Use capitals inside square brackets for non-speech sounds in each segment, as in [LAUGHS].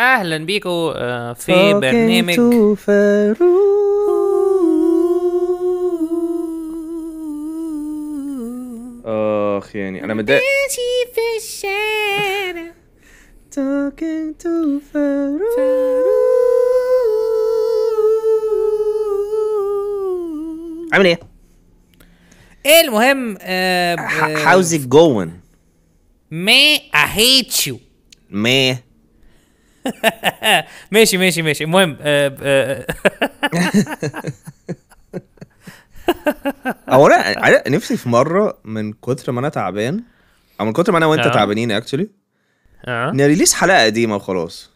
اهلا بيكم آه، في برنامج اخ يعني انا متضايق ماشي في الشارع [LAUGHS] فاروق عامل ايه؟ ايه المهم هاوز ات جوين ما اي هيت يو ما [LAUGHS] ماشي ماشي ماشي المهم آه، آه، آه. [LAUGHS] او انا نفسي في مره من كتر ما انا تعبان او من كتر ما انا وانت نعم. تعبانين اكشلي آه. نعم. نريليس حلقه قديمه وخلاص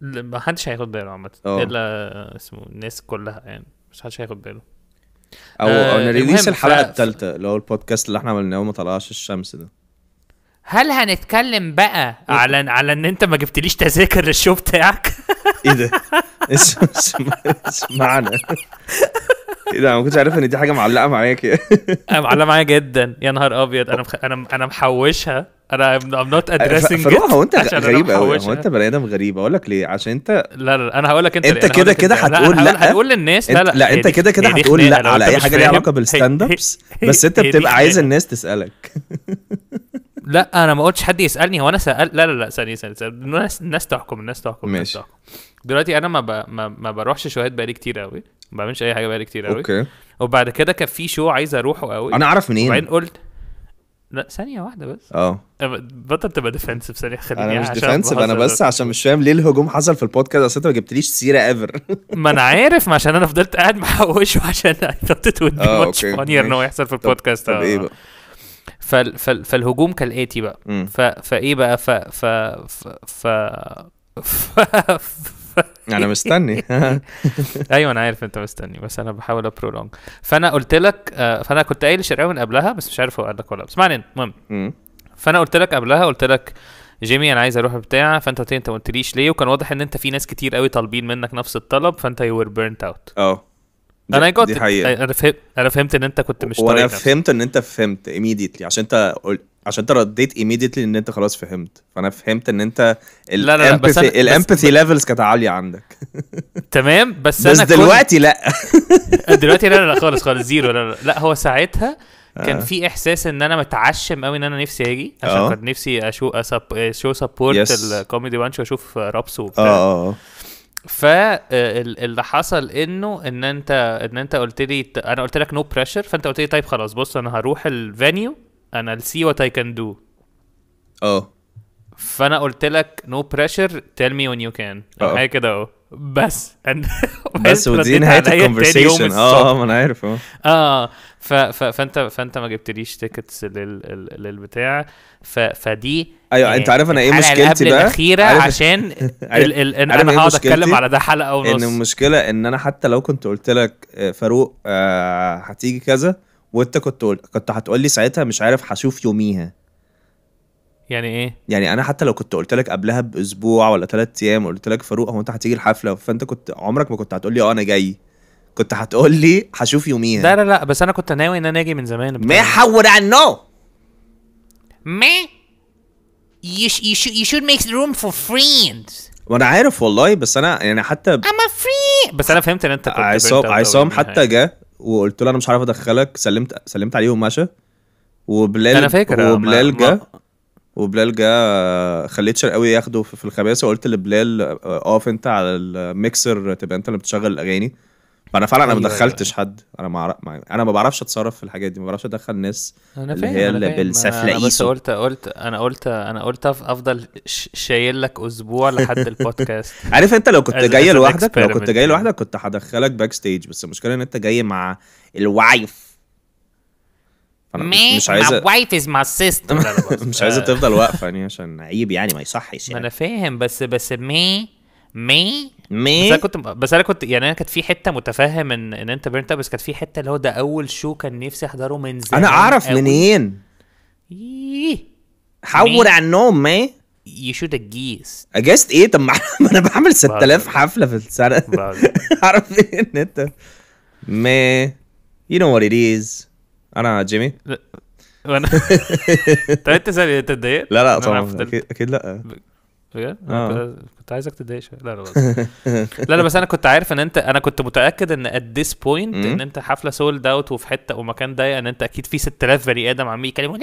ما حدش هياخد باله عامه الا اسمه الناس كلها يعني مش حدش هياخد باله او, أو نريليس الحلقه الثالثه اللي هو البودكاست اللي احنا عملناه وما طلعش الشمس ده هل هنتكلم بقى على على ان انت ما جبتليش تذاكر للشو بتاعك ايه ده اسمعنا ايه ده انا ما كنتش عارف ان دي حاجه معلقه معايا يعني. كده معلقه معايا جدا يا نهار ابيض انا انا انا محوشها انا ام نوت ادريسنج هو انت غريب قوي هو انت بني ادم غريب اقول لك ليه عشان انت لا لا انا هقول لك انت انت كده كده هتقول لا هتقول للناس لا لا انت كده كده هتقول لا على اي حاجه ليها علاقه بالستاند ابس بس انت بتبقى عايز الناس تسالك لا انا ما قلتش حد يسالني هو انا سال لا لا لا ثانيه ثانيه الناس الناس تحكم الناس تحكم ماشي الناس تحكم. دلوقتي انا ما ب... ما, ما بروحش شوهات بقالي كتير قوي ما بعملش اي حاجه بقالي كتير قوي اوكي وبعد كده كان في شو عايز اروحه قوي انا اعرف منين وبعدين قلت لا ثانية واحدة بس اه بطل تبقى ديفنسيف ثانية خليني انا مش ديفنسيف انا بس عشان مش فاهم ليه الهجوم حصل في البودكاست اصل انت ما جبتليش سيرة ايفر [LAUGHS] ما انا عارف ما عشان انا فضلت قاعد محوشه عشان اي ثوت ات ماتش فانير ان هو يحصل في البودكاست طب, طب ايه آه. بقى فال فال فالهجوم كالاتي بقى ف فايه بقى ف ف ف, ف... ف... ف... انا مستني [LAUGHS] ايوه انا عارف انت مستني بس انا بحاول ابرولونج فانا قلت لك آه، فانا كنت قايل لشرقاوي من قبلها بس مش عارف هو قال لك ولا بس ما المهم فانا قلت لك قبلها قلت لك جيمي انا عايز اروح بتاع فانت قلت انت ما قلتليش ليه وكان واضح ان انت في ناس كتير قوي طالبين منك نفس الطلب فانت يو ور بيرنت اوت اه انا جوت انا فهمت انا فهمت ان انت كنت مش وانا فهمت ان انت فهمت immediately عشان انت قلت عشان انت رديت immediately ان انت خلاص فهمت فانا فهمت ان انت لا لا, الامباثي ليفلز كانت عاليه عندك [LAUGHS] تمام بس, بس انا دلوقتي كنت... لا [LAUGHS] دلوقتي لا لا خالص خالص زيرو لا لا, لا هو ساعتها كان آه. في احساس ان انا متعشم قوي ان انا نفسي اجي عشان آه. كنت نفسي اشو شو سبورت الكوميدي وانش واشوف رابس وبتاع اه, آه، فاللي آه، حصل انه ان انت ان انت قلت لي انا قلت لك نو no بريشر فانت قلت لي طيب خلاص بص انا هروح الفانيو انا السي وات اي كان دو اه فانا قلت لك نو بريشر تيل مي وين يو كان حاجه كده اهو بس [LAUGHS] بس ودي نهايه الكونفرسيشن اه ما انا عارف اه اه فانت فانت ما جبتليش تيكتس للبتاع فدي ايوه يعني انت عارف انا ايه مشكلتي بقى الاخيره عارف عشان [LAUGHS] الـ الـ إيه انا هقعد اتكلم على ده حلقه ونص ان المشكله ان انا حتى لو كنت قلت لك آه، فاروق آه هتيجي كذا وانت كنت قلت كنت هتقول لي ساعتها مش عارف هشوف يوميها يعني ايه يعني انا حتى لو كنت قلت لك قبلها باسبوع ولا ثلاث ايام قلت لك فاروق هو انت هتيجي الحفله فانت كنت عمرك ما كنت هتقول لي اه انا جاي كنت هتقول لي هشوف يوميها لا لا لا بس انا كنت ناوي ان انا اجي من زمان ما حول عنه ما you, sh you, sh you should make room for friends وانا عارف والله بس انا يعني حتى I'm a friend بس انا فهمت ان انت عصام يعني عصام حتى جه وقلت له انا مش عارف ادخلك سلمت سلمت عليه ومشى وبلال انا فاكر وبلال جه وبلال جه خليت شرقاوي ياخده في الخباثه وقلت لبلال آه، آه، اقف انت على الميكسر تبقى انت اللي بتشغل الاغاني فانا فعلا انا ما أيوه، أيوه. دخلتش حد انا ما انا ما بعرفش اتصرف في الحاجات دي ما بعرفش ادخل ناس أنا اللي هي أنا اللي بالسفله انا بس أيوه. قلت قلت انا قلت انا قلت افضل شايل لك اسبوع لحد [LAUGHS] البودكاست عارف انت لو كنت جاي لوحدك لو كنت جاي لوحدك كنت هدخلك باك ستيج بس المشكله ان انت جاي مع الوايف مش عايزه my wife is my sister [LAUGHS] مش عايزه [LAUGHS] تفضل واقفه يعني عشان عيب يعني ما يصحش يعني. ما انا فاهم بس بس مي مي مي بس انا كنت بس انا كنت يعني انا كانت في حته متفهم ان ان انت بيرنت بس كانت في حته اللي هو ده اول شو كان نفسي احضره من زمان انا اعرف منين إيه. حول عن النوم مي يو شود اجيس اجيست ايه طب ما [LAUGHS] انا بعمل 6000 حفله في السنه [LAUGHS] اعرف ايه ان انت مي يو نو وات ات از انا جيمي وانا [LAUGHS] طب انت انت اتضايقت؟ لا لا طبعا اكيد لا بجد؟ آه. كنت عايزك تضايق شويه لا لا لا لا بس انا كنت عارف ان انت انا كنت متاكد ان ات ذيس بوينت ان انت حفله سولد اوت وفي حته ومكان ضيق ان انت اكيد في 6000 بني ادم عمالين يتكلموا إيه،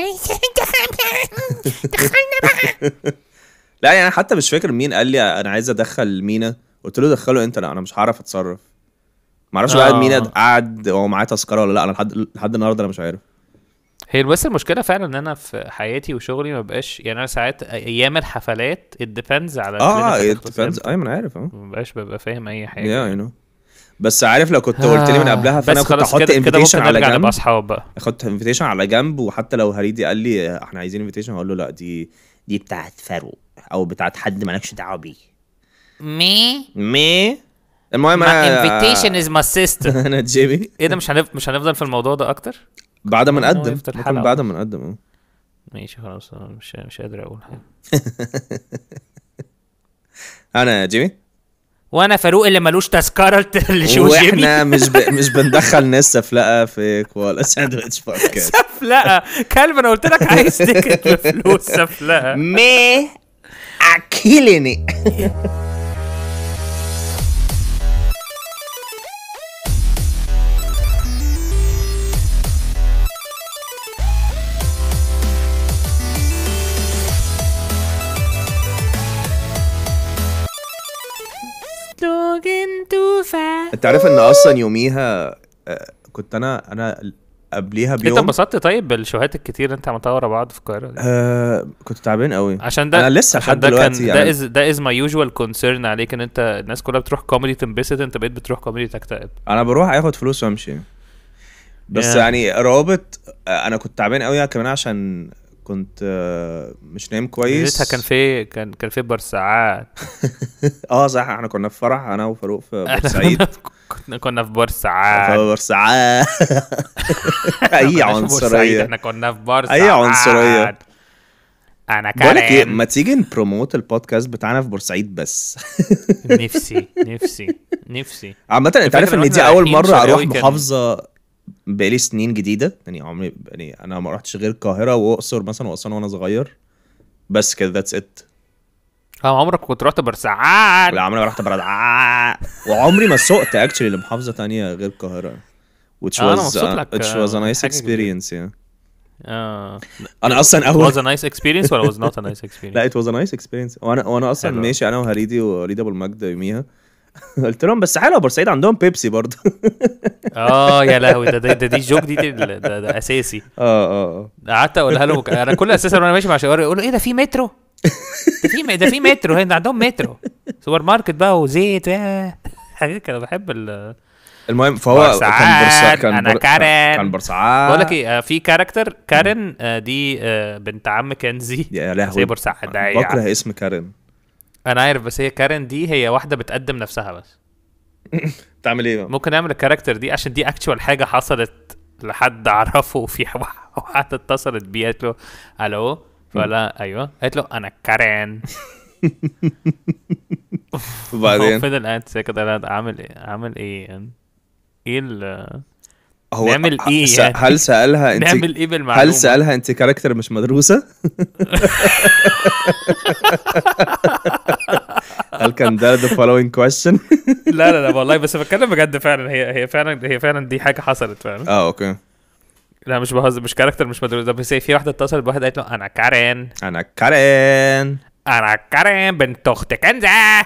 دخلنا بقى [LAUGHS] لا يعني حتى مش فاكر مين قال لي انا عايز ادخل مينا قلت له دخله انت لا انا مش هعرف اتصرف معرفش بقى آه. مينا قعد هو معاه تذكره ولا لا انا لحد لحد النهارده انا مش عارف هي بس المشكله فعلا ان انا في حياتي وشغلي ما بقاش يعني انا ساعات ايام الحفلات it على اه it اي أيوة، من عارف آه. ما بقاش ببقى فاهم اي حاجه yeah, I know. بس عارف لو كنت قلت لي من آه، قبلها فانا كنت احط انفيتيشن على جنب اصحاب بقى احط انفيتيشن على جنب وحتى لو هريدي قال لي احنا عايزين انفيتيشن اقول له لا دي دي بتاعت فاروق او بتاعت حد مالكش دعوه بيه مي مي المهم انا انفيتيشن از ماي سيستر انا جيبي ايه ده مش هنف... مش هنفضل في الموضوع ده اكتر بعد ما نقدم ممكن بعد ما نقدم اه ماشي خلاص انا آه، مش مش قادر اقول حاجه [LAUGHS] انا جيمي وانا فاروق اللي ملوش تذكره [LAUGHS] لشو جيمي واحنا مش ب... [LAUGHS] مش بندخل ناس سفلقه في كوالا ساندويتش بودكاست سفلقه كلب انا قلت لك عايز تكت بفلوس سفلقه مي اكيليني انت عارف ان اصلا يوميها آه، كنت انا انا قبليها بيوم انت انبسطت طيب بالشوهات الكتير اللي انت عملتها ورا بعض في القاهره آه كنت تعبان قوي عشان ده انا لسه لحد دلوقتي ده از ده از ماي يوجوال كونسيرن عليك ان انت الناس كلها بتروح كوميدي تنبسط انت بقيت بتروح كوميدي تكتئب انا بروح اخد فلوس وامشي بس yeah. يعني رابط آه، انا كنت تعبان قوي يعني كمان عشان كنت آه، مش نايم كويس ليلتها كان في كان كان في بورسعاد [LAUGHS] اه صح احنا كنا في فرح انا وفاروق في بورسعيد [LAUGHS] كنا كنا في بورسعاد في بورسعاد [LAUGHS] اي عنصريه احنا كنا في بورسعاد اي عنصريه انا إيه ما تيجي نبروموت البودكاست بتاعنا في بورسعيد بس نفسي نفسي نفسي عامة انت عارف ان دي اول مرة اروح محافظة بقالي سنين جديده يعني عمري يعني انا ما رحتش غير القاهره واقصر مثلا واسوان وانا صغير بس كده ذاتس ات اه، عمرك كنت رحت بورسعاد لا عمري ما رحت بورسعاد وعمري ما سقت اكشلي لمحافظه تانية غير القاهره which آه، was uh, which was a nice experience yeah آه. انا اصلا اول was a nice experience ولا was not a nice [LAUGHS] experience لا it was a nice experience وانا وانا اصلا ماشي انا وهريدي وريدي ابو المجد يوميها [LAUGHS] قلت لهم بس حلو بورسعيد عندهم بيبسي برضه [LAUGHS] اه يا لهوي ده ده دي الجوك دي دي ده, ده ده اساسي اه اه, آه. قعدت اقولها لهم انا كل اساسا وانا ماشي مع شوارع يقولوا ايه ده في مترو ده في ده في مترو هنا عندهم مترو سوبر ماركت بقى وزيت حاجات كده بحب ال المهم فهو كان برسعاد كان انا كارن كان برسعاد بقول لك ايه آه، في كاركتر كارن آه، دي بنت عم كنزي يا لهوي بكره اسم كارن انا عارف بس هي كارن دي هي واحده بتقدم نفسها بس [LAUGHS] تعمل ايه بقى؟ ممكن اعمل الكاركتر دي عشان دي اكتشوال حاجه حصلت لحد اعرفه في [LAUGHS] واحده اتصلت بيه قالت له الو فلا ايوه قالت له انا كارن [LAUGHS] وبعدين فضل الانت كده انا عامل ايه عامل ايه ايه هو نعمل ايه يعني؟ هل سالها [LAUGHS] انت نعمل ايه بالمعلومه هل سالها انت كاركتر مش مدروسه [LAUGHS] هل كان ده ذا فولوينج كويشن لا لا لا والله بس بتكلم بجد فعلا هي هي فعلا هي فعلا دي حاجه حصلت فعلا اه اوكي لا مش بهزر مش كاركتر مش مدروسه ده بس في واحده اتصلت بواحد قالت له انا كارين انا كارين انا كريم بنت اخت كنزه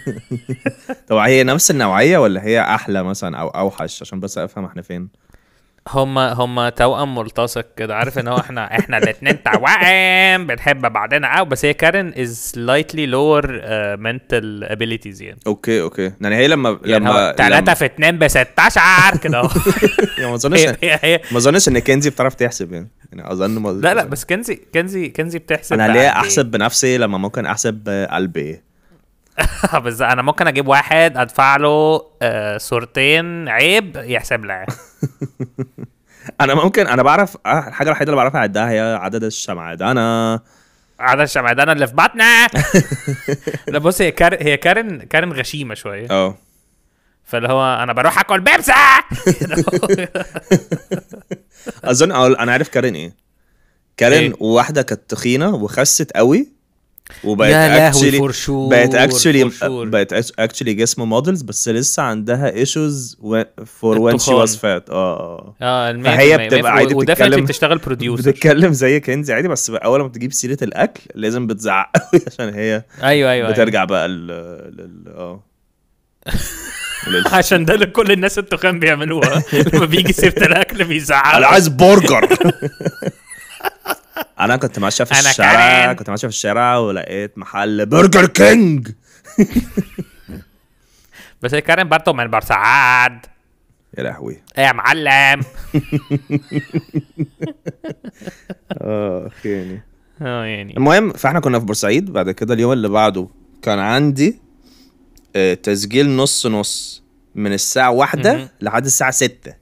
[LAUGHS] طب هي نفس النوعيه ولا هي احلى مثلا او اوحش عشان بس افهم احنا فين هم هم توأم ملتصق كده عارف ان هو احنا [LAUGHS] احنا الاثنين توأم بنحب بعضنا قوي آه، بس هي كارن از سلايتلي لور منتال ابيليتيز يعني اوكي اوكي يعني هي لما يعني لما ثلاثة في 2 ب 16 كده [LAUGHS] يعني ما اظنش [LAUGHS] ما اظنش ان كنزي بتعرف تحسب يعني يعني اظن لا لا بس كنزي كنزي كنزي بتحسب انا ليه إيه؟ احسب بنفسي لما ممكن احسب قلبي [LAUGHS] بس انا ممكن اجيب واحد ادفع له آه، صورتين عيب يحسب لها [LAUGHS] انا ممكن انا بعرف آه، الحاجه الوحيده اللي بعرفها عدها هي عدد الشمعدانه عدد الشمعدانه اللي في بطنا لا بص هي كار... هي كارن كارن غشيمه شويه اه فاللي هو انا بروح اكل بيبسا [LAUGHS] اظن انا عارف كارن ايه كارن إيه؟ واحده كانت تخينه وخست قوي وبقت اكشلي بقت اكشلي آه، بقت اكشلي جسم مودلز بس لسه عندها ايشوز فور وان شي واز فات اه اه, آه. آه، فهي بتبقى عادي بتتكلم بتشتغل بروديوسر بتتكلم زي كنزي عادي بس اول ما بتجيب سيره الاكل لازم بتزعق [LAUGHS] عشان هي ايوه ايوه, أيوة. بترجع أيوة. بقى لل اه [LAUGHS] عشان ده اللي كل الناس التخان بيعملوها [LAUGHS] لما بيجي سيره الاكل بيزعقوا انا عايز برجر انا كنت ماشيه في الشارع كنت ماشيه في الشارع ولقيت محل برجر كينج [LAUGHS] بس كارين بارتو من بورسعاد يا لهوي ايه يا معلم [LAUGHS] اه يعني اه يعني المهم فاحنا كنا في بورسعيد بعد كده اليوم اللي بعده كان عندي آه، تسجيل نص نص من الساعة واحدة لحد الساعة ستة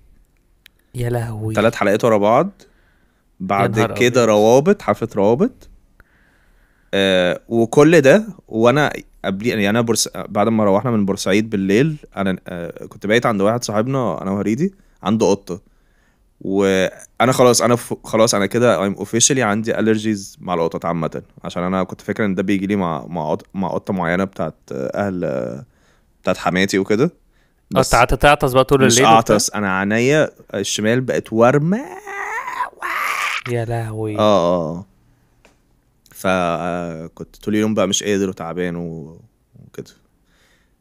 يا لهوي ثلاث حلقات ورا بعض بعد كده روابط حافه روابط آه وكل ده وانا قبل يعني انا برس... بعد ما روحنا من بورسعيد بالليل انا آه كنت بقيت عند واحد صاحبنا انا وهريدي عنده قطه وانا خلاص انا ف... خلاص انا كده ايم اوفيشلي عندي الرجيز مع القطط عامه عشان انا كنت فاكر ان ده بيجي لي مع مع قط... مع قطه معينه بتاعت اهل بتاعت حماتي وكده آه، بس قعدت تعطس بقى طول الليل مش اعطس انا عينيا الشمال بقت ورمه يا لهوي آه،, اه اه فكنت طول اليوم بقى مش قادر وتعبان وكده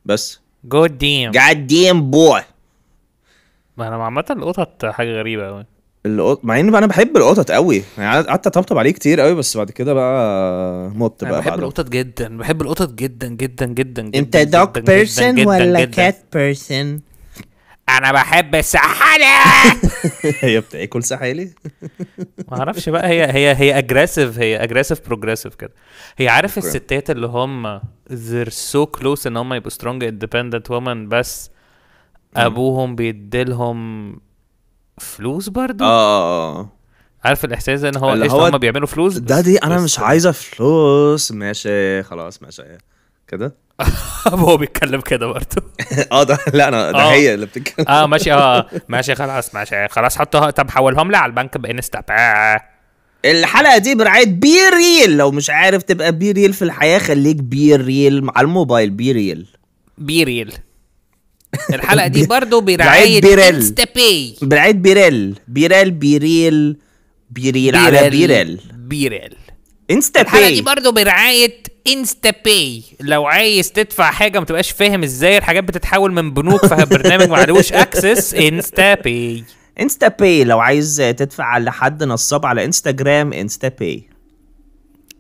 بس جود ديم جاد ديم بوي ما انا عامه القطط حاجه غريبه قوي القط مع ان انا بحب القطط قوي يعني قعدت اطبطب عليه كتير قوي بس بعد كده بقى مت بقى بحب القطط جدا بحب القطط جدا جدا جدا, جداً انت دوج بيرسون ولا كات بيرسون انا بحب السحالي [LAUGHS] هي بتاكل سحالي [LAUGHS] ما اعرفش بقى هي هي هي اجريسيف هي اجريسيف بروجريسيف كده هي عارف الستات اللي هم ذير سو كلوز ان هم يبقوا سترونج اندبندنت وومن بس ابوهم بيديلهم فلوس برضه آه،, آه،, اه عارف الاحساس ان هو اللي هو هم بيعملوا فلوس ده دي انا مش عايزه فلوس ماشي خلاص ماشي كده [LAUGHS] هو بيتكلم كده برضه [LAUGHS] اه ده لا انا ده آه. هي اللي بتتكلم اه [LAUGHS] ماشي اه ماشي خلاص ماشي خلاص حطها طب حولهم لي على البنك بانستا الحلقه دي برعايه بي ريل لو مش عارف تبقى بي ريل في الحياه خليك بي ريل على الموبايل بي ريل بي ريل الحلقه دي برضو برعايه بيريل بي برعايه بيريل بيريل بيريل بيريل على بيريل بيريل انستا الحلقه دي برضو برعايه انستا باي لو عايز تدفع حاجه ما تبقاش فاهم ازاي الحاجات بتتحول من بنوك فبرنامج معلوش اكسس انستا باي انستا باي لو عايز تدفع لحد نصاب على انستجرام انستا باي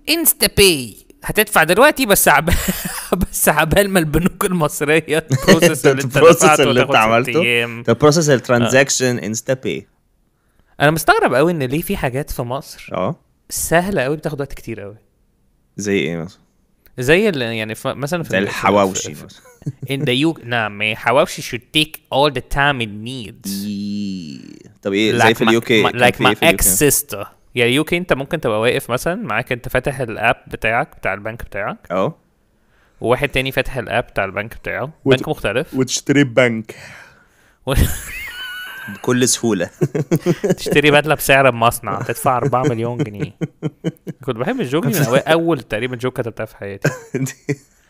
انستا باي هتدفع دلوقتي بس عب... [LAUGHS] بس عبال ما البنوك المصريه البروسيس [LAUGHS] اللي انت دفعته اللي انت عملته البروسيس الترانزاكشن انستا باي انا مستغرب قوي ان ليه في حاجات في مصر اه سهله قوي بتاخد وقت كتير قوي زي ايه مثلا زي يعني ف... مثلا في زي الحواوشي مثلا ذا [LAUGHS] يو نعم إيه، حواوشي should take all the time it needs إيه. طب ايه زي إيه في اليو كي لايك ماي اكس سيستر يعني يو كي انت ممكن تبقى واقف مثلا معاك انت فاتح الاب بتاعك بتاع البنك بتاعك اه وواحد تاني فاتح الاب بتاع البنك بتاعه وت... بنك مختلف وتشتري بنك [LAUGHS] بكل سهوله [LAUGHS] تشتري بدله بسعر المصنع تدفع 4 مليون جنيه كنت بحب الجوك من [LAUGHS] أول, تقريبا جوك كتبتها في حياتي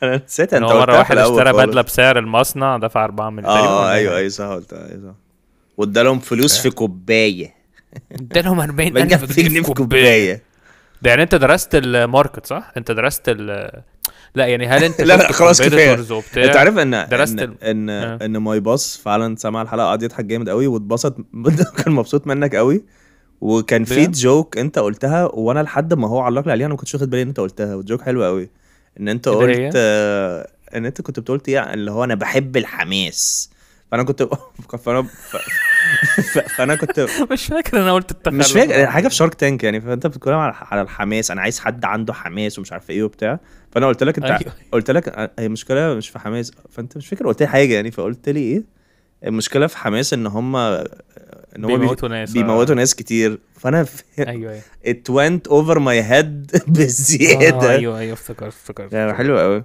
انا نسيت انت مره واحد اشترى بدله بسعر المصنع دفع 4 مليون اه ايوه ايوه صح قلتها ايوه وادالهم فلوس في كوبايه ادالهم 40000 جنيه في كوبايه ده يعني انت درست الماركت صح؟ انت درست ال لا يعني هل انت [LAUGHS] لا لا خلاص كفايه انت عارف ان درست ان ان, آه. ان ماي باص فعلا سمع الحلقه قعد يضحك جامد قوي واتبسط [LAUGHS] كان مبسوط منك قوي وكان في جوك انت قلتها وانا لحد ما هو علق لي عليها انا ما كنتش واخد بالي ان انت قلتها والجوك حلو قوي ان انت إيه قلت ان انت كنت بتقول ايه اللي هو انا بحب الحماس فانا كنت [LAUGHS] فانا فانا كنت [LAUGHS] مش فاكر انا قلت التخلف مش فاكر حاجه في شارك تانك يعني فانت بتتكلم على الحماس انا عايز حد عنده حماس ومش عارف ايه وبتاع فانا قلت لك انت أيوه. قلت لك هي المشكله مش في حماس فانت مش فاكر قلت لي حاجه يعني فقلت لي ايه المشكله في حماس ان هم ان هم بيموتوا ناس بيموتوا آه. ناس كتير فانا ايوه ايوه ات ونت اوفر ماي هيد بزياده آه ايوه ايوه افتكرت افتكرت يعني حلو قوي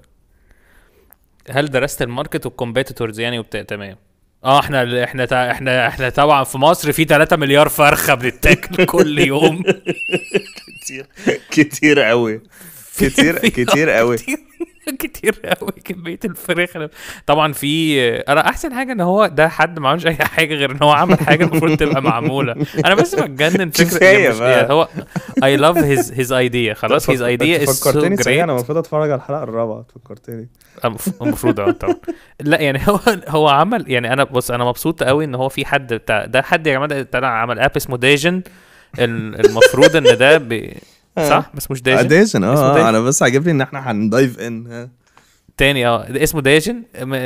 هل درست الماركت والكومبيتيتورز يعني وبتاع تمام اه احنا احنا احنا احنا طبعا في مصر في 3 مليار فرخه بتتاكل [LAUGHS] كل يوم كتير كتير قوي كتير [LAUGHS] كتير قوي [LAUGHS] كتير قوي كميه الفراخ طبعا في انا احسن حاجه ان هو ده حد ما عملش اي حاجه غير ان هو عمل حاجه المفروض تبقى معموله انا بس بتجنن [LAUGHS] فكره هو اي لاف هيز هيز ايديا خلاص هيز ايديا از فكرتني so انا المفروض اتفرج على الحلقه الرابعه فكرتني المفروض اه طبعا لا يعني هو هو عمل يعني انا بص انا مبسوط قوي ان هو في حد بتاع ده حد يا جماعه طلع عمل اب اسمه ديجن المفروض ان ده بي آه. صح بس مش دايجن دايجن اه, آه، انا بس عاجبني ان احنا هندايف ان آه. تاني اه اسمه دايجن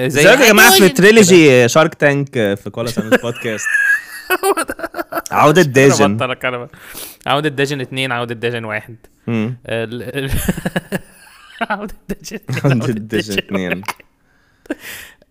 زي يا جماعه في تريلوجي شارك تانك في كولا سانس بودكاست [LAUGHS] عودة داجن عودة داجن اثنين عودة داجن واحد [LAUGHS] عودة داجن عودة داجن اثنين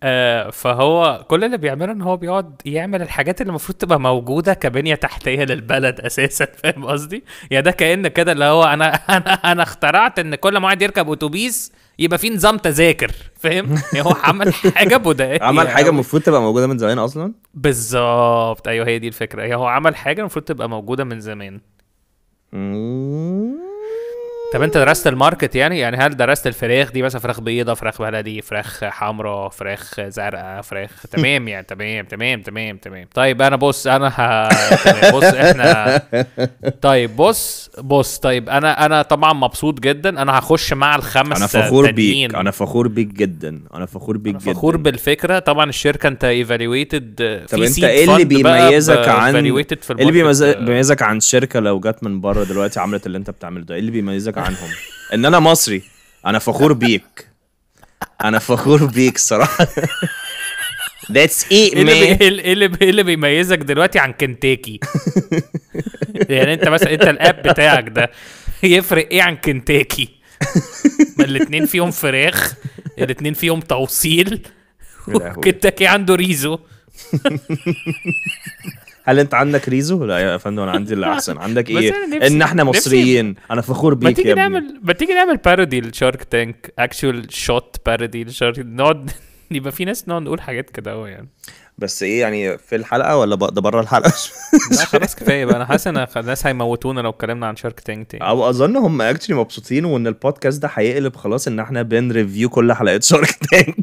آه فهو كل اللي بيعمله ان هو بيقعد يعمل الحاجات اللي المفروض تبقى موجوده كبنيه تحتيه للبلد اساسا [LAUGHS] فاهم قصدي؟ يعني ده كان كده اللي هو انا [LAUGHS] انا انا اخترعت ان كل ما واحد يركب اتوبيس يبقى في نظام تذاكر فاهم؟ يعني هو عمل [LAUGHS] حاجه بدائيه عمل يعني حاجه المفروض تبقى موجوده من زمان اصلا؟ بالظبط ايوه هي دي الفكره هي يعني هو عمل حاجه المفروض تبقى موجوده من زمان طب انت درست الماركت يعني يعني هل درست الفراخ دي مثلا فراخ بيضه فراخ بلدي فراخ حمراء فراخ زرقاء فراخ [LAUGHS] تمام يعني تمام تمام تمام تمام طيب انا بص انا ه... [LAUGHS] بص احنا [LAUGHS] طيب بص بص طيب انا انا طبعا مبسوط جدا انا هخش مع الخمس انا فخور بيك انا فخور بيك جدا انا فخور بيك جدا فخور بالفكره طبعا الشركه انت ايفالويتد طب انت ايه اللي بيميزك عن ايه اللي بيميزك عن شركه لو جت من بره دلوقتي عملت اللي انت بتعمله ده ايه اللي بيميزك عنهم ان انا مصري انا فخور بيك انا فخور بيك صراحه ذاتس ايه ايه اللي إيه, ايه اللي بيميزك دلوقتي عن كنتاكي يعني انت مثلا انت الاب بتاعك ده يفرق ايه عن كنتاكي ما الاثنين فيهم فراخ الاثنين فيهم توصيل كنتاكي عنده ريزو هل انت عندك ريزو؟ لا يا فندم انا عندي اللي احسن [LAUGHS] عندك ايه؟ ان احنا مصريين انا فخور بيك ما تيجي نعمل ما تيجي نعمل بارودي لشارك تانك اكشوال شوت بارودي لشارك نقعد [LAUGHS] يبقى في ناس نقعد نقول حاجات كده اهو يعني بس ايه يعني في الحلقه ولا ده بره الحلقه [LAUGHS] لا خلاص كفايه بقى انا حاسس ان الناس هيموتونا لو اتكلمنا عن شارك تانك تاني او اظن هم اكشلي مبسوطين وان البودكاست ده هيقلب خلاص ان احنا بنريفيو كل حلقات شارك تانك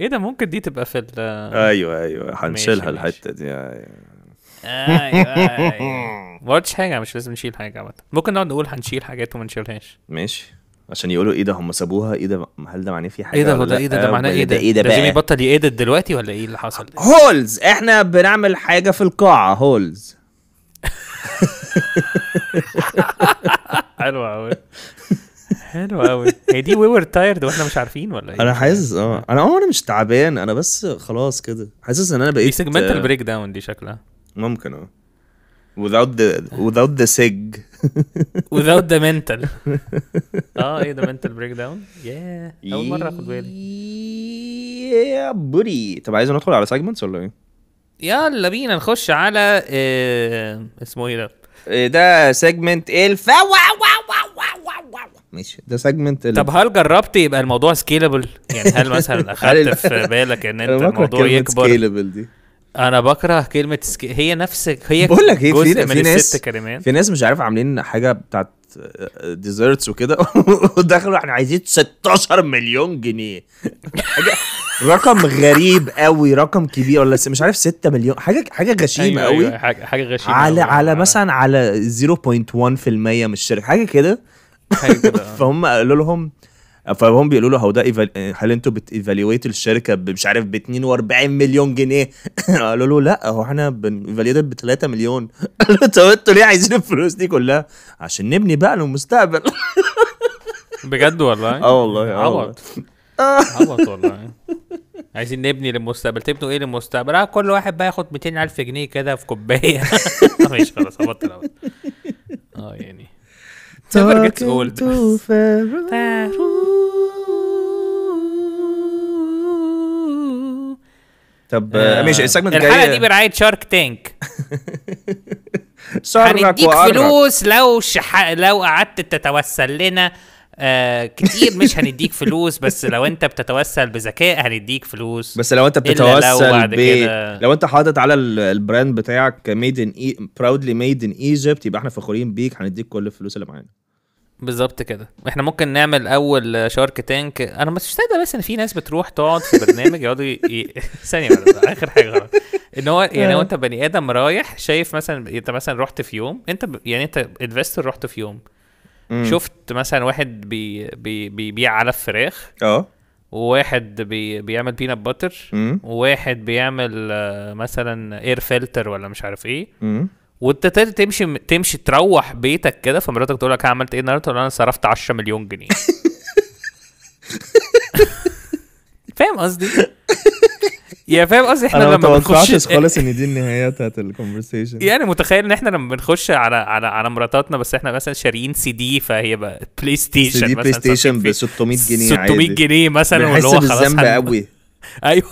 ايه ده ممكن دي تبقى في ال ايوه ايوه هنشيلها الحته دي ايوه ايوه, أيوة. [LAUGHS] ما قلتش حاجه مش لازم نشيل حاجه عامه ممكن نقعد نقول هنشيل حاجات وما نشيلهاش ماشي عشان يقولوا ايه ده هم سابوها ايه ده هل ده معناه في حاجه ايه ده إيه آه، إيه إيه ده ايه ده ده معناه ايه ده ايه ده لازم يبطل ده دلوقتي ولا ايه اللي حصل هولز احنا بنعمل حاجه في القاعه هولز [LAUGHS] حلوه قوي [LAUGHS] حلو قوي هي دي وي وير تايرد واحنا مش عارفين ولا ايه انا حاسس اه انا اه انا مش تعبان انا بس خلاص كده حاسس ان انا بقيت دي سيجمنتال بريك داون دي شكلها ممكن اه without the without the sig [LAUGHS] without the mental [LAUGHS] اه ايه ده mental breakdown ياه yeah. اول مره اخد بالي يا بودي طب عايز ندخل على segments ولا ايه يلا بينا نخش على إيه اسمه ايه ده آه، ده سيجمنت واو ماشي ده سيجمنت طب هل جربت يبقى الموضوع سكيلبل يعني هل مثلا [LAUGHS] اخدت في بالك ان انت الموضوع يكبر سكيلبل دي انا بكره كلمه سكي... هي نفس هي بقول لك ايه في, من الست كلمات في ناس مش عارف عاملين حاجه بتاعت ديزرتس آه، وكده [LAUGHS] ودخلوا احنا عايزين 16 مليون جنيه رقم غريب قوي رقم كبير ولا مش عارف 6 مليون حاجه حاجه غشيمه أيوة قوي أيوة حاجه غشيمه على أوي. على آه. مثلا على 0.1% من الشركه حاجه كده [LAUGHS] فهم قالوا لهم فهم بيقولوا له هو ده هل انتوا بتيفالويت الشركه مش عارف ب 42 مليون جنيه [LAUGHS] قالوا له لا هو احنا بنيفاليويت ب 3 مليون [LAUGHS] قالوا له طب انتوا ليه عايزين الفلوس دي كلها عشان نبني بقى المستقبل بجد والله اه والله اه عبط عبط والله عايزين نبني للمستقبل تبنوا ايه للمستقبل اه كل واحد بقى ياخد 200000 جنيه كده في كوبايه ماشي خلاص عبط اه يعني Never gets طب ماشي آه، السجمنت الجاي الحلقه دي برعايه [LAUGHS] شارك تانك هنديك فلوس لو شح... لو قعدت تتوسل لنا آه كتير مش هنديك فلوس بس لو انت بتتوسل بذكاء هنديك فلوس بس لو انت بتتوسل لو, بي... لو انت حاطط على البراند بتاعك ميد ان براودلي ميد ان ايجيبت يبقى احنا فخورين بيك هنديك كل الفلوس اللي معانا بالظبط كده احنا ممكن نعمل اول شارك تانك انا مش مصدق بس ان في ناس بتروح تقعد في برنامج يقعدوا ي... [LAUGHS] ثانيه اخر حاجه غلط ان هو يعني هو آه. انت بني ادم رايح شايف مثلا انت مثلا رحت في يوم انت ب... يعني انت انفستور رحت في يوم مم. شفت مثلا واحد بي... بي... بيبيع علف فراخ اه وواحد بي... بيعمل بينات باتر وواحد بيعمل آه، مثلا اير فلتر ولا مش عارف ايه مم. وانت تمشي تمشي تروح بيتك كده فمراتك تقول لك عملت ايه النهارده؟ تقول انا صرفت 10 مليون جنيه [LAUGHS] فاهم قصدي؟ يا يعني فاهم قصدي احنا لما بنخش انا [LAUGHS] خالص ان دي النهايه بتاعت الكونفرسيشن يعني متخيل ان احنا لما بنخش على على على مراتاتنا بس احنا مثلا شاريين سي دي فهي بقى بلاي ستيشن سي دي بلاي ستيشن ب 600 جنيه 600 جنيه مثلا واللي هو خلاص بالذنب قوي [LAUGHS] ايوه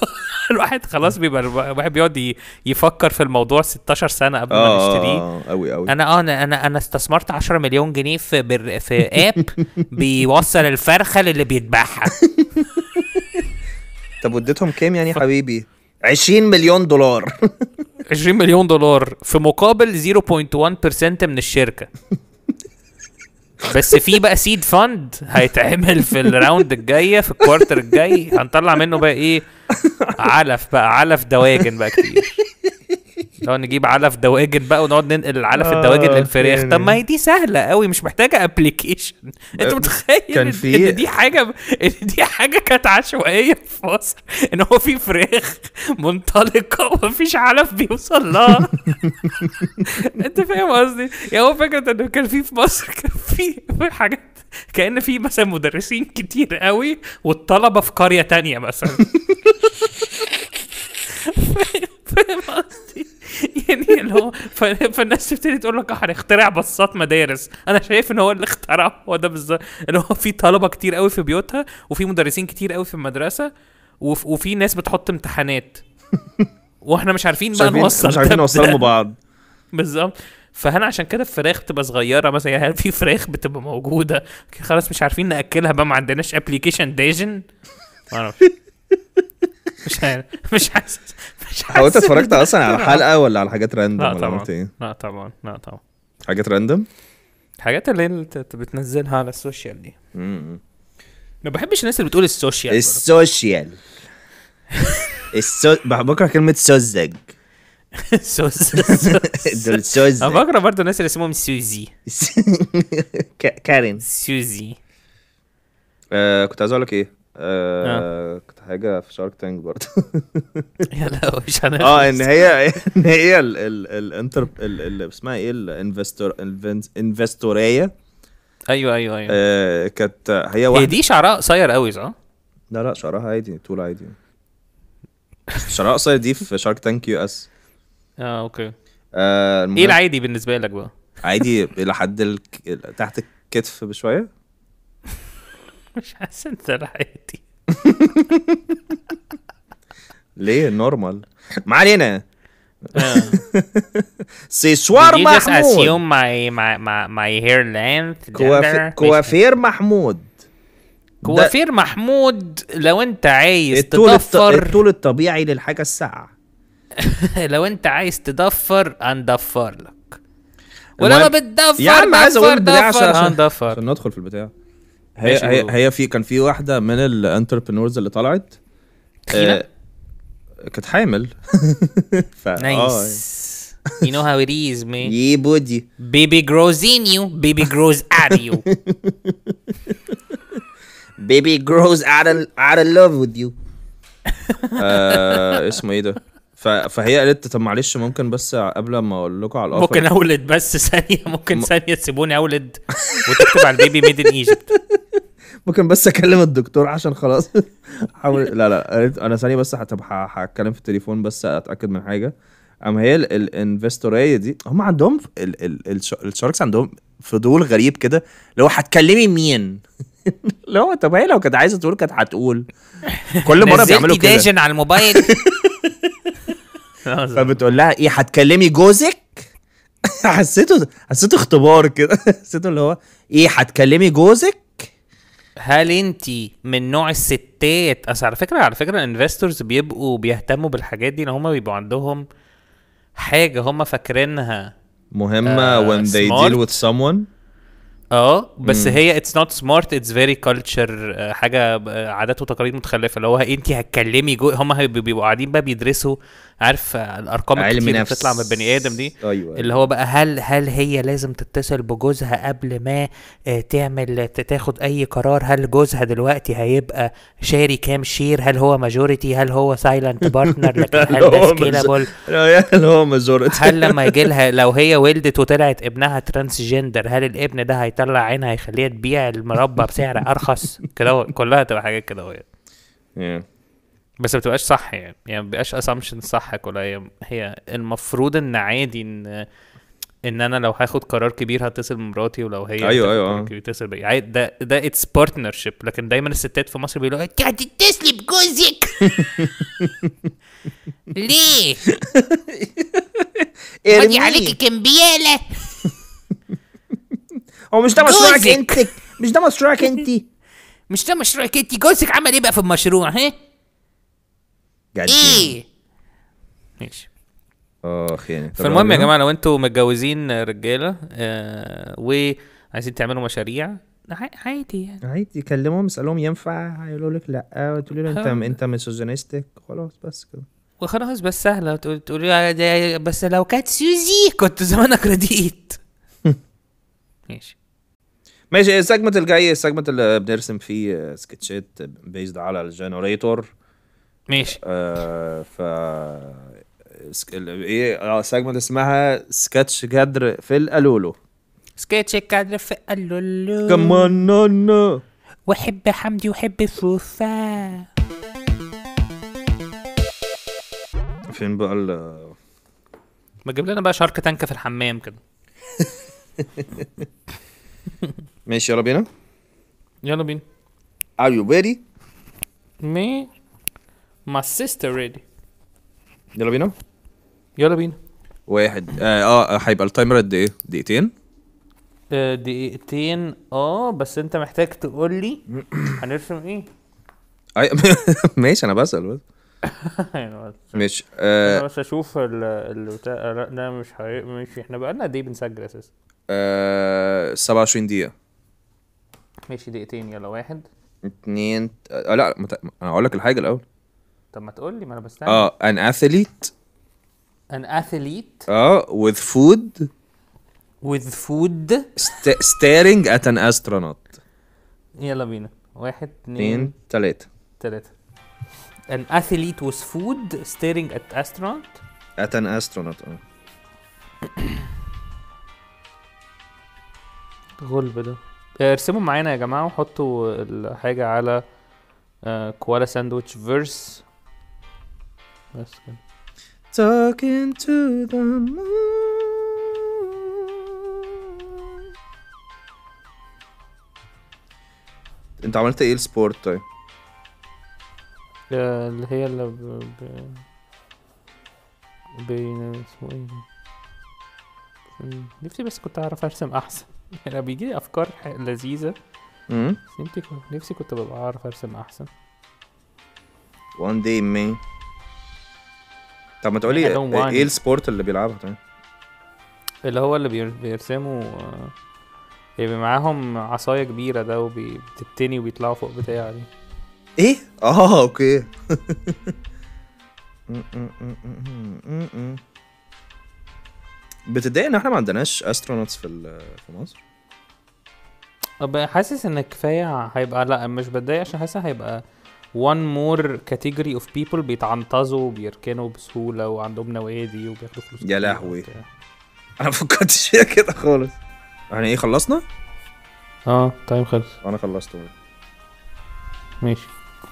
[LAUGHS] الواحد خلاص آه. بيبقى الواحد بيقعد يفكر في الموضوع 16 سنه قبل ما آه، نشتريه قوي آه، قوي انا اه انا انا انا استثمرت 10 مليون جنيه في بر... في اب [LAUGHS] بيوصل الفرخه للي بيتباعها [LAUGHS] طب وديتهم كام يعني حبيبي 20 مليون دولار 20 مليون دولار في مقابل 0.1% من الشركه بس في بقى سيد فاند هيتعمل في الراوند الجايه في الكوارتر الجاي هنطلع منه بقى ايه علف بقى علف دواجن بقى كتير لو نجيب علف دواجن بقى ونقعد ننقل العلف آه الدواجن للفراخ طب ما هي دي سهله قوي مش محتاجه ابلكيشن آه، انت متخيل كان في إن دي حاجه ان دي حاجه كانت عشوائيه في مصر ان هو في فراخ منطلقه ومفيش علف بيوصل لها [LAUGHS] انت فاهم قصدي؟ يعني هو فكره انه كان في في مصر [LAUGHS] كان في حاجات كان في مثلا مدرسين كتير قوي والطلبه في قريه تانية مثلا [LAUGHS] فاهم قصدي؟ يعني اللي هو فالناس تبتدي تقول لك هنخترع بصات مدارس انا شايف ان هو اللي اخترعه هو ده بالظبط اللي هو في طلبه كتير قوي في بيوتها وفي مدرسين كتير قوي في المدرسه وف وفي ناس بتحط امتحانات [LAUGHS] واحنا مش عارفين بقى نوصل مش عارفين نوصلهم بعض بالظبط فهنا عشان كده الفراخ بتبقى صغيره مثلا يعني في فراخ بتبقى موجوده خلاص مش عارفين ناكلها بقى ما عندناش ابلكيشن داجن معرفش مش عارف مش حاسس هو انت اتفرجت [LAUGHS] اصلا على حلقه ولا على حاجات راندوم ولا عملت ايه؟ لا طبعا لا طبعا حاجات راندوم الحاجات اللي انت بتنزلها على السوشيال دي امم ما بحبش الناس اللي بتقول السوشيال السوشيال [LAUGHS] بكره كلمه سوزج [LAUGHS] سوزج دول سوزج انا بكره برضه الناس اللي اسمهم سوزي كارين سوزي آه، كنت عايز اقول لك ايه آه، آه. كنت حاجه في شارك تانك برضه [LAUGHS] يا لهوي اه ان هي ان هي الانتر اسمها ايه الانفستور انفستوريه ايوه ايوه ايوه آه، كانت هي واحده هي دي شعرها قصير قوي صح؟ لا لا شعرها عادي طول عادي شعرها قصير دي في شارك تانك يو اس اه اوكي ايه العادي بالنسبه لك بقى؟ عادي لحد ال... تحت الكتف بشويه مش حاسس انت حياتي [LAUGHS] ليه نورمال ما علينا آه. [LAUGHS] سيسوار محمود my, my, my, my كوافير, كوافير محمود كوافير محمود لو انت عايز تضفر الطول الطبيعي للحاجه الساعه [LAUGHS] لو انت عايز تضفر هندفر لك ولما بتضفر يا عم عايز اقول بتاع عشان ندخل في البتاع هي هي, هي في كان في واحده من الانتربرنورز اللي طلعت آه كانت حامل [LAUGHS] ف... نايس يو نو هاو ات از مي يي بودي بيبي جروز ان يو بيبي جروز out يو بيبي جروز grows out لوف [LAUGHS] out يو [LAUGHS] آه، اسمه ايه ده؟ ف... فهي قالت طب معلش ممكن بس قبل ما اقول لكم على الاوفر ممكن اولد بس ثانيه ممكن م... ثانيه تسيبوني اولد وتكتب على البيبي ميد ان ايجيبت ممكن بس اكلم الدكتور عشان خلاص [LAUGHS] حاول لا لا انا ثانيه بس طب هتكلم في التليفون بس اتاكد من حاجه اما هي الانفستوريه دي هم عندهم الشاركس عندهم فضول غريب كده اللي هو هتكلمي مين؟ [LAUGHS] اللي هو طب هي لو كانت عايزه تقول كانت هتقول كل مره بيعملوا كده ديجن على الموبايل [LAUGHS] فبتقول لها ايه هتكلمي جوزك؟ حسيته حسيته اختبار كده حسيته اللي هو ايه هتكلمي جوزك؟ هل انت من نوع الستات اصل على فكره على فكره الانفستورز بيبقوا بيهتموا بالحاجات دي ان هم بيبقوا عندهم حاجه هم فاكرينها مهمه uh, when smart. they deal with someone اه بس مم. هي اتس نوت سمارت اتس فيري كلتشر حاجه آه، عادات وتقاليد متخلفه اللي هو انت هتكلمي جو هم بيبقوا قاعدين بقى بيدرسوا عارف الارقام الكتير اللي بتطلع من البني ادم دي أيوة. اللي هو بقى هل هل هي لازم تتصل بجوزها قبل ما آه، تعمل تاخد اي قرار هل جوزها دلوقتي هيبقى شاري كام شير هل هو ماجوريتي هل هو سايلنت [LAUGHS] بارتنر هل هو سكيلابل هل هو ماجوريتي هل لما يجي لها [LAUGHS] لو هي ولدت وطلعت ابنها جندر هل الابن ده هيطلع عينها هيخليها تبيع المربى بسعر ارخص كده كلها تبقى حاجات كده بس ما بتبقاش صح يعني يعني ما بيبقاش اسامبشن صح كلها هي المفروض ان عادي ان ان انا لو هاخد قرار كبير هتصل بمراتي ولو هي ايوه ايوه آه. تصل بيا ده ده اتس بارتنرشيب لكن دايما الستات في مصر بيقولوا انت هتتصلي بجوزك [LAUGHS] ليه؟ [LAUGHS] ارمي عليكي كمبياله [LAUGHS] هو مش ده مشروعك انت مش ده مشروعك انت مش ده مشروعك انت جوزك عمل ايه بقى في المشروع ها؟ قاعد ايه ماشي اخ آه، يعني فالمهم يا جماعه لو انتم متجوزين رجاله آه، وعايزين تعملوا مشاريع عادي يعني عادي كلمهم اسالهم ينفع هيقولوا لك لا وتقولي له انت انت ميسوجينيستك خلاص بس كده وخلاص بس سهله تقولي بس لو كانت سوزي كنت زمانك رديت [LAUGHS] ماشي ماشي السجمنت الجاي السجمنت اللي بنرسم فيه سكتشات بيزد على الجنريتور ماشي آه ف ايه آه، سيجمنت اسمها سكتش كادر في الالولو سكتش كادر في الالولو كمان نو وحب حمدي وحب فوفا فين بقى ال ما تجيب لنا بقى شارك تانك في الحمام كده [LAUGHS] ماشي يلا بينا يلا بينا Are you ready؟ مي My sister ريدي يلا بينا يلا بينا واحد اه هيبقى آه، التايمر قد ايه؟ دقيقتين؟ آه، دقيقتين اه بس انت محتاج تقول لي [COUGHS] هنرسم ايه؟ [LAUGHS] ماشي انا بسأل بس مش [LAUGHS] ماشي آه، انا بس اشوف ال- ال آه، لا مش ماشي احنا بقالنا قد ايه بنسجل اساسا آه، 27 دقيقة ماشي دقيقتين يلا واحد اتنين آه لا مت... انا هقول لك الحاجة الأول طب ما تقول لي ما انا بستنى اه ان اثليت ان اثليت اه وذ فود وذ فود st- ات ان استرونوت يلا بينا واحد اثنين ثلاثة ثلاثة ان اثليت وذ فود staring ات استرونوت ات ان استرونوت اه غلب ده ارسموا معانا يا جماعة وحطوا الحاجة على كوالا ساندويتش فيرس بس كده Talking to the moon انت عملت ايه السبورت طيب؟ آه، اللي هي اللي ب... ب... بين اسمه ايه نفسي بس كنت اعرف ارسم احسن انا [LAUGHS] يعني بيجي لي افكار لذيذه نفسي نفسي كنت ببقى اعرف ارسم احسن one day man طب ما تقولي ايه السبورت اللي بيلعبها تمام طيب؟ اللي هو اللي بيرسموا آه، يبقى معاهم عصايه كبيره ده وبتتني وبيطلعوا فوق بتاع دي ايه اه اوكي [LAUGHS] بتضايق ان احنا ما عندناش استرونوتس في في مصر طب حاسس ان كفايه هيبقى لا مش بتضايق عشان حاسس هيبقى وان مور كاتيجوري اوف بيبل بيتعنطزوا وبيركنوا بسهوله وعندهم نوادي وبياخدوا فلوس يا لهوي انا ما فكرتش [LAUGHS] فيها كده خالص احنا يعني ايه خلصنا؟ اه تايم طيب، خلص انا خلصت ماشي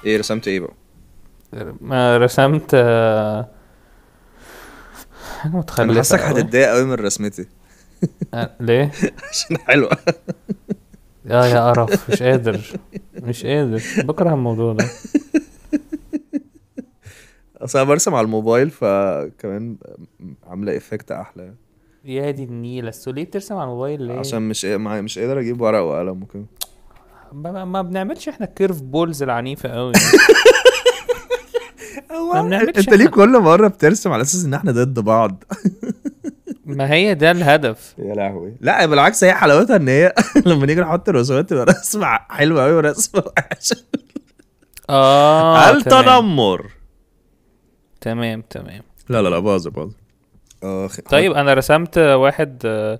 ايه رسمت ايه بقى؟ ما رسمت آه... حاجه متخلفه انا حاسسك هتتضايق قوي من رسمتي آه، ليه؟ [LAUGHS] عشان حلوه اه يا قرف مش قادر مش قادر بكره الموضوع ده اصل انا برسم على الموبايل فكمان عامله افكت احلى يا دي النيله بس ليه بترسم على الموبايل ليه؟ عشان مش مش قادر اجيب ورقه وقلم وكده ما, بنعملش احنا الكيرف بولز العنيفه قوي [LAUGHS] ما انت ليه كل مره بترسم على اساس ان احنا ضد بعض [LAUGHS] ما هي ده الهدف يا لهوي لا بالعكس هي حلاوتها ان هي [LAUGHS] لما نيجي نحط الرسومات تبقى رسمه حلوه قوي ورسمه وحشه اه التنمر تمام تمام لا لا لا بهزر بهزر آه، طيب انا رسمت واحد آه،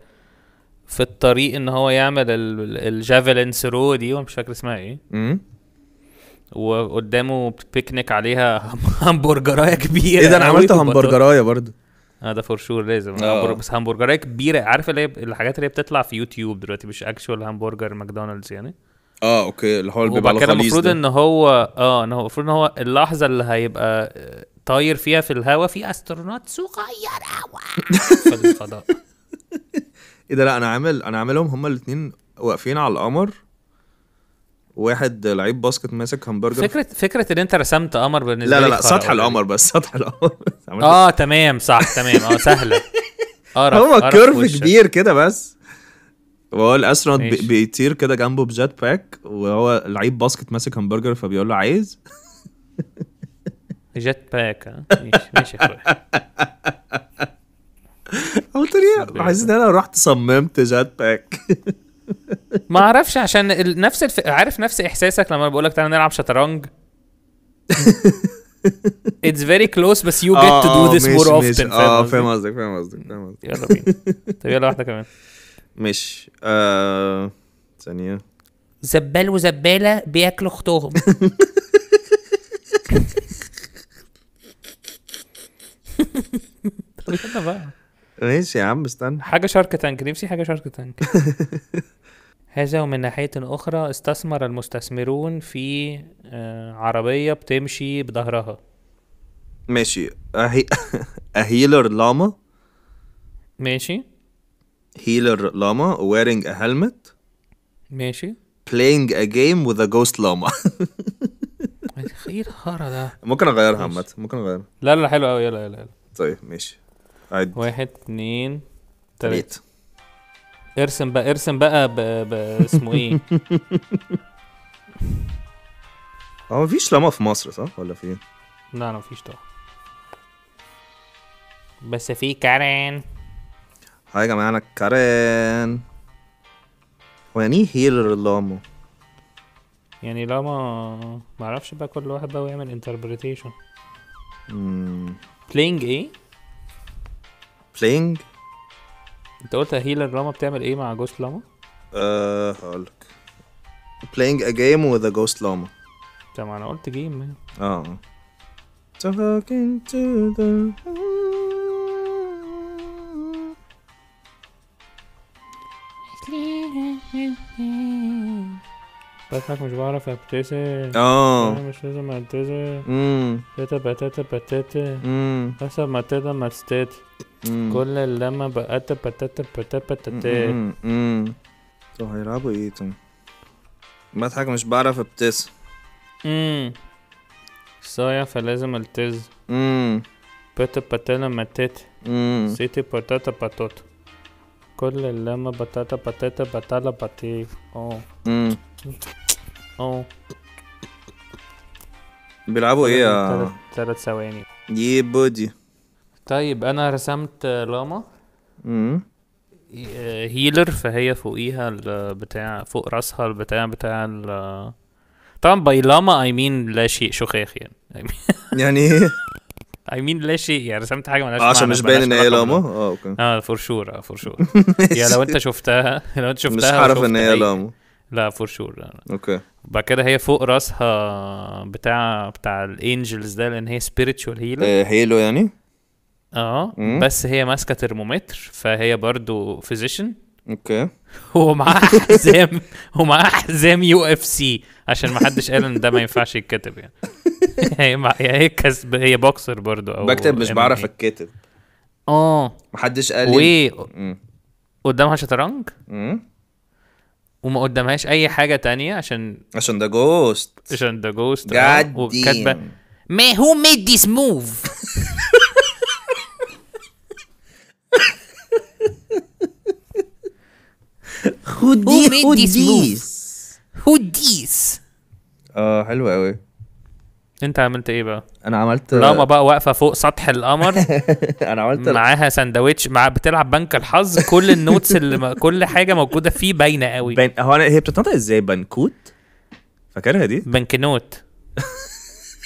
في الطريق ان هو يعمل الجافلين ثرو دي ومش فاكر اسمها ايه امم وقدامه بيكنيك عليها [LAUGHS] همبرجرايه كبيره ايه ده انا عملت همبرجرايه برضه اه ده فور شور لازم همبرجر آه. بس همبرجريه كبيره عارف اللي هي الحاجات اللي هي بتطلع في يوتيوب دلوقتي مش اكشوال همبرجر ماكدونالدز يعني اه اوكي اللي هو اللي بيبقى المفروض ان هو اه ان هو المفروض ان هو اللحظه اللي هيبقى آه، طاير فيها في الهوا في استرونوت صغير قوي [LAUGHS] في الفضاء ايه ده لا انا عامل انا عاملهم هما الاثنين واقفين على القمر واحد لعيب باسكت ماسك همبرجر فكره فكره ان انت رسمت قمر بالنسبه لا لا لا سطح القمر بس سطح القمر [LAUGHS] اه إيه؟ تمام صح تمام اه سهله [LAUGHS] هو كيرف كبير كده بس وهو الاسترونت بيطير كده جنبه بجات باك وهو لعيب باسكت ماسك همبرجر فبيقول له عايز [LAUGHS] جت باك آه. ماشي ماشي قلت له حسيت ان انا رحت صممت جت باك ما اعرفش عشان نفس الف... عارف نفس احساسك لما بقول لك تعالى نلعب شطرنج اتس فيري كلوز بس يو جيت تو دو ذس مور اوفتن اه, آه،, آه، فاهم قصدك فاهم قصدك فاهم قصدك يلا بينا طب يلا واحده كمان ماشي آه... ثانيه زبال وزباله بياكلوا اختهم [LAUGHS] طب بقى ماشي يا عم استنى حاجه شارك تانك نفسي حاجه شارك تانك [LAUGHS] هذا ومن ناحية أخرى استثمر المستثمرون في آه، عربية بتمشي بظهرها ماشي أهي... أهيلر [LAUGHS] لاما ماشي هيلر لاما wearing a helmet ماشي playing a game with a ghost لاما [LAUGHS] ايه الخرا ده ممكن اغيرها عامة ممكن اغيرها لا لا حلو قوي يلا يلا يلا طيب ماشي عد واحد اثنين ثلاثة ارسم بقى ارسم بقى ب... ب... اسمه ايه [LAUGHS] هو مفيش لما في مصر صح ولا في إيه؟ لا لا مفيش طبعا بس في كارين هاي اه يا جماعة أنا كارين هو يعني ايه هيلر لاما؟ يعني لاما معرفش بقى كل واحد بقى ويعمل انتربريتيشن بلاينج ايه؟ بلاينج انت قلت هيلر راما بتعمل ايه مع جوست لاما؟ أه هقولك playing a game with a ghost llama طب انا قلت جيم اه talking to the بضحك مش بعرف ابتسم اه مش لازم التزم امم تاتا بتاتا بتاتا امم حسب ما تاتا ما تستات كل اللمة بقاتا بتاتا بتاتا بتاتا امم انتوا هيلعبوا ايه تم بضحك مش بعرف ابتسم امم صايع فلازم التزم امم بتا ما ماتات امم سيتي بتاتا بتاتا كل اللما بتاتا بتاتا بتالا باتيه اه اه بيلعبوا ايه يا ثلاث ثواني يي بودي طيب انا رسمت لاما امم هيلر فهي فوقيها البتاع فوق راسها البتاع بتاع ال طبعا باي لاما اي مين لا شيء شخاخ يعني يعني ايه اي مين لا شيء يعني رسمت حاجه مالهاش آه، عشان مش باين ان هي لاما اه اوكي اه فور شور اه فور شور [LAUGHS] يا لو انت شفتها [LAUGHS] لو انت شفتها مش عارف ان هي لاما لا فور شور اوكي بعد كده هي فوق راسها بتاع بتاع الانجلز ده لان هي سبيريتشوال آه، هيلر هيلو يعني اه بس هي ماسكه ترمومتر فهي برضو فيزيشن اوكي [LAUGHS] هو معاه حزام هو معاه حزام يو اف سي عشان ما حدش قال ان ده ما ينفعش يتكتب يعني [LAUGHS] هي هي كسب هي بوكسر برضو او بكتب مش بعرف اتكتب اه محدش قال لي و... قدامها شطرنج وما قدامهاش اي حاجه تانية عشان عشان ده جوست عشان ده آه. جوست وكاتبه ما هو ميد ذيس موف هو ديس هو ديس اه حلوه قوي انت عملت ايه بقى؟ انا عملت لاما بقى واقفه فوق سطح القمر [LAUGHS] انا عملت معاها ساندوتش مع بتلعب بنك الحظ كل النوتس اللي ما... كل حاجه موجوده فيه باينه قوي بين... هو انا هي بتتنطق ازاي بنكوت؟ فاكرها دي؟ نوت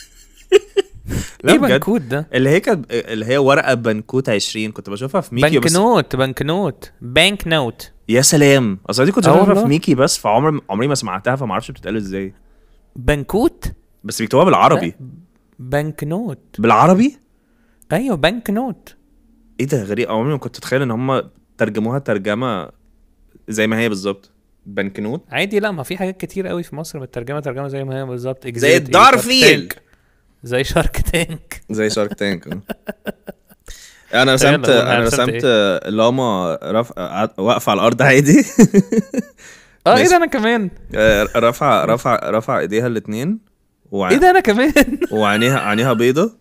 [LAUGHS] لا ايه بنكوت ده؟ اللي هي كانت اللي هي ورقه بنكوت 20 كنت بشوفها في ميكي بنك نوت بنك نوت بنك نوت يا سلام اصل دي كنت آه بشوفها في ميكي بس فعمري عمري ما سمعتها فما اعرفش بتتقال ازاي بنكوت بس بيكتبوها بالعربي بنك نوت بالعربي ايوه بنك نوت ايه ده غريب عمري ما كنت اتخيل ان هم ترجموها ترجمه زي ما هي بالظبط بنك نوت عادي لا ما في حاجات كتير قوي في مصر مترجمه ترجمه زي ما هي بالظبط زي الدار فيلك زي شارك تانك [LAUGHS] زي شارك آه. تانك انا رسمت انا رسمت إيه؟ لاما رف... واقفه على الارض عادي اه ايه ده انا كمان آه، رفع رفع رفع ايديها الاثنين وعن... ايه ده انا كمان [LAUGHS] وعينيها عينيها بيضة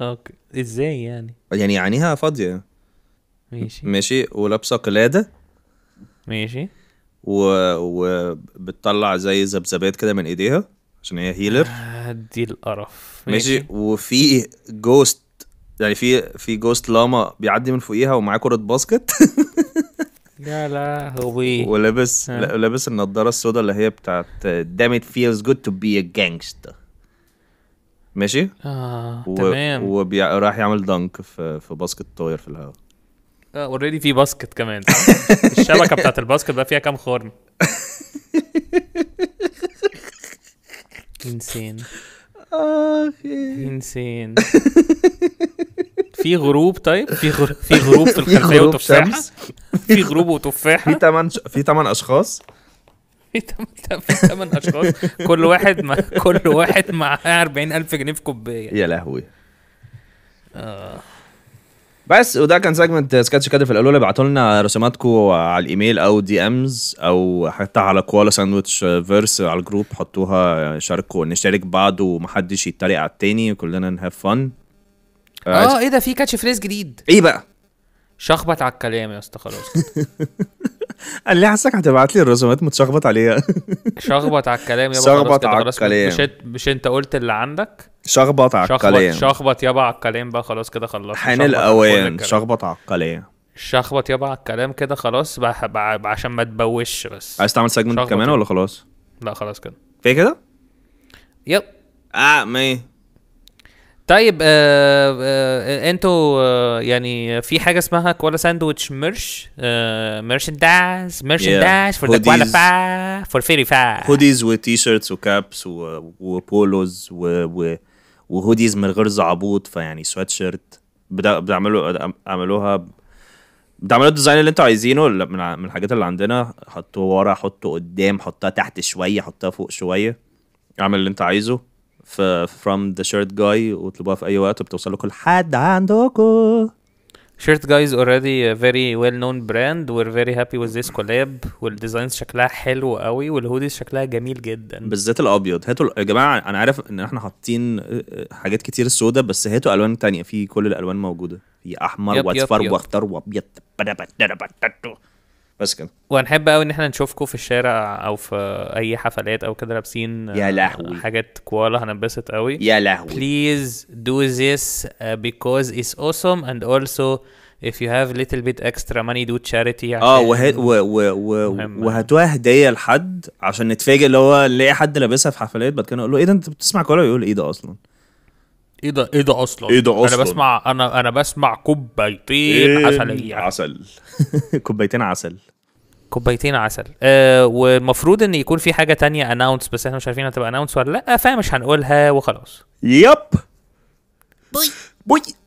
اوكي ازاي يعني يعني عينيها فاضية ماشي ماشي ولابسة قلادة ماشي وبتطلع و... زي ذبذبات كده من ايديها عشان هي هيلر آه دي القرف ماشي. ماشي وفي جوست يعني في في جوست لاما بيعدي من فوقيها ومعاه كرة باسكت [LAUGHS] لا لا ولابس لابس النضاره السوداء اللي هي بتاعت دام ات فيلز جود تو بي ا gangster ماشي اه و... تمام وراح يعمل دنك في في باسكت طاير في الهواء اه اوريدي في باسكت كمان [LAUGHS] الشبكه بتاعت الباسكت بقى فيها كام خرم انسين [LAUGHS] اخي انسين [LAUGHS] في غروب طيب في غروب في غروب في [LAUGHS] الخلفيه وتفاحه [LAUGHS] في غروب وتفاحه في ثمان في ثمان اشخاص في ثمان [LAUGHS] اشخاص كل واحد مع كل واحد معاه 40000 جنيه في كوبايه يا لهوي اه بس وده كان سيجمنت سكتش كده في الاولى ابعتوا لنا رسوماتكم على الايميل او دي امز او حتى على كوالا ساندويتش فيرس على الجروب حطوها شاركوا نشارك بعض ومحدش يتريق على التاني كلنا نهاف فن اه, آه، ايه ده في كاتش فريز جديد ايه بقى شخبط على الكلام يا اسطى خلاص [LAUGHS] قال لي حاسك هتبعت لي الرسومات متشخبط عليها شخبط على الكلام يابا شخبط على الكلام مش مش انت قلت اللي عندك شخبط على الكلام شخبط يابا على الكلام بقى خلاص كده خلصت حان الاوان شخبط على الكلام شخبط يابا على الكلام كده خلاص بح... بح... بح... عشان ما تبوش بس عايز تعمل سيجمنت كمان ولا خلاص؟ لا خلاص كده في كده؟ يب اه ماي طيب آه آه انتوا آه يعني في حاجه اسمها كوالا ساندويتش ميرش آه ميرشندايز ميرشندايز فور ذا كوالا فا فور فيري فا هوديز وتي شيرتس وكابس وبولوز وهوديز من غير زعبوط فيعني سويت شيرت بتعملوا عملوها بتعملوا الديزاين اللي انتوا عايزينه من الحاجات اللي عندنا حطوه ورا حطه قدام حطها تحت شويه حطها فوق شويه اعمل اللي انت عايزه في فروم ذا شيرت جاي واطلبوها في اي وقت وبتوصل لكم لحد عندكم شيرت جايز اوريدي فيري ويل نون براند وير فيري هابي وذ ذيس كولاب والديزاينز شكلها حلو قوي والهوديز شكلها جميل جدا بالذات الابيض هاتوا يا جماعه انا عارف ان احنا حاطين آه، آه، حاجات كتير سودا بس هاتوا الوان تانية في كل الالوان موجوده في احمر واصفر واخضر وابيض بس كده وهنحب قوي ان احنا نشوفكم في الشارع او في اي حفلات او كده لابسين يا آه، لهوي حاجات كوالا هننبسط قوي يا لهوي بليز دو this بيكوز اتس اوسوم اند اولسو if you have little bit extra money do charity اه وه... و... و... و... وهاتوها هديه لحد عشان نتفاجئ اللي هو نلاقي حد لابسها في حفلات بعد كده نقول له ايه ده انت بتسمع كوالا يقول ايه ده اصلا ايه ده ايه ده اصلا ايه ده اصلا انا بسمع انا انا بسمع كوبايتين إيه عسليه عسل [LAUGHS] كوبايتين عسل كوبايتين عسل آه والمفروض ان يكون في حاجه تانية اناونس بس احنا مش عارفين هتبقى اناونس ولا لا فمش هنقولها وخلاص يب بوي بوي